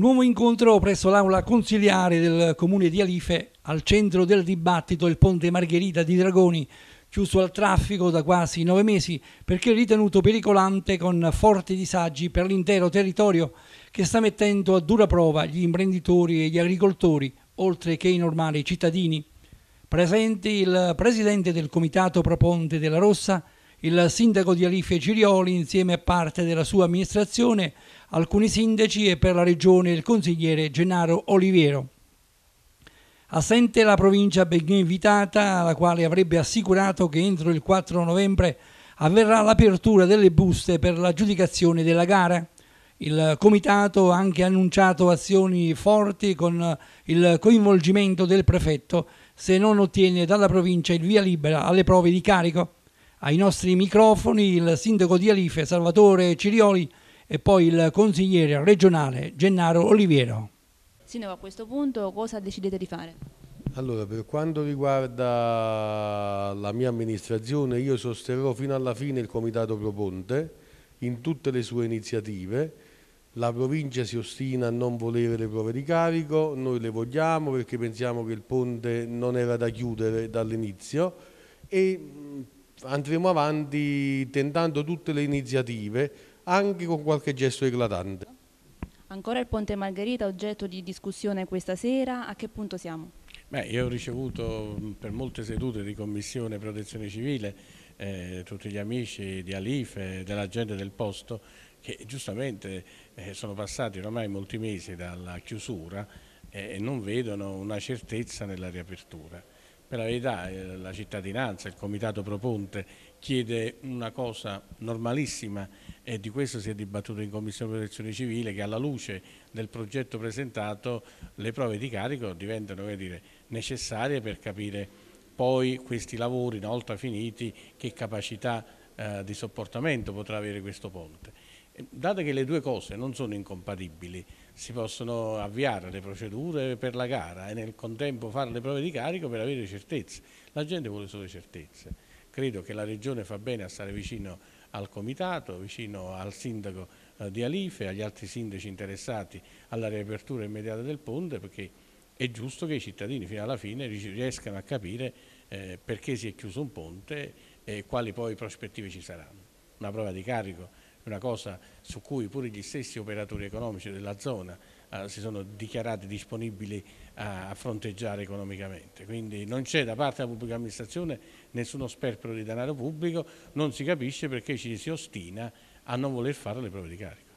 Nuovo incontro presso l'aula consiliare del comune di Alife, al centro del dibattito il ponte Margherita di Dragoni, chiuso al traffico da quasi nove mesi perché ritenuto pericolante con forti disagi per l'intero territorio che sta mettendo a dura prova gli imprenditori e gli agricoltori, oltre che i normali cittadini. Presenti il presidente del comitato Proponte della Rossa, il sindaco di Alife Girioli insieme a parte della sua amministrazione, alcuni sindaci e per la regione il consigliere Gennaro Oliviero. Assente la provincia Beghin invitata, la quale avrebbe assicurato che entro il 4 novembre avverrà l'apertura delle buste per l'aggiudicazione della gara. Il comitato ha anche annunciato azioni forti con il coinvolgimento del prefetto se non ottiene dalla provincia il via libera alle prove di carico. Ai nostri microfoni il sindaco di Alife, Salvatore Cirioli, e poi il consigliere regionale Gennaro Oliviero. Sindaco, a questo punto cosa decidete di fare? Allora, per quanto riguarda la mia amministrazione, io sosterrò fino alla fine il comitato proponte in tutte le sue iniziative. La provincia si ostina a non volere le prove di carico, noi le vogliamo perché pensiamo che il ponte non era da chiudere dall'inizio e mm, andremo avanti tentando tutte le iniziative anche con qualche gesto eclatante. Ancora il Ponte Margherita, oggetto di discussione questa sera, a che punto siamo? Beh, io ho ricevuto mm, per molte sedute di Commissione Protezione Civile eh, tutti gli amici di Alife, della gente del posto, che giustamente eh, sono passati ormai molti mesi dalla chiusura eh, e non vedono una certezza nella riapertura. Per la verità eh, la cittadinanza, il comitato proponte chiede una cosa normalissima e di questo si è dibattuto in Commissione Protezione Civile che alla luce del progetto presentato le prove di carico diventano dire, necessarie per capire poi questi lavori una volta finiti che capacità eh, di sopportamento potrà avere questo ponte. Dato che le due cose non sono incompatibili, si possono avviare le procedure per la gara e nel contempo fare le prove di carico per avere certezze. La gente vuole solo certezze Credo che la Regione fa bene a stare vicino al Comitato, vicino al Sindaco eh, di Alife, agli altri sindaci interessati alla riapertura immediata del ponte perché è giusto che i cittadini fino alla fine riescano a capire eh, perché si è chiuso un ponte e quali poi prospettive ci saranno. Una prova di carico una cosa su cui pure gli stessi operatori economici della zona eh, si sono dichiarati disponibili a, a fronteggiare economicamente. Quindi non c'è da parte della pubblica amministrazione nessuno sperpero di denaro pubblico, non si capisce perché ci si ostina a non voler fare le prove di carico.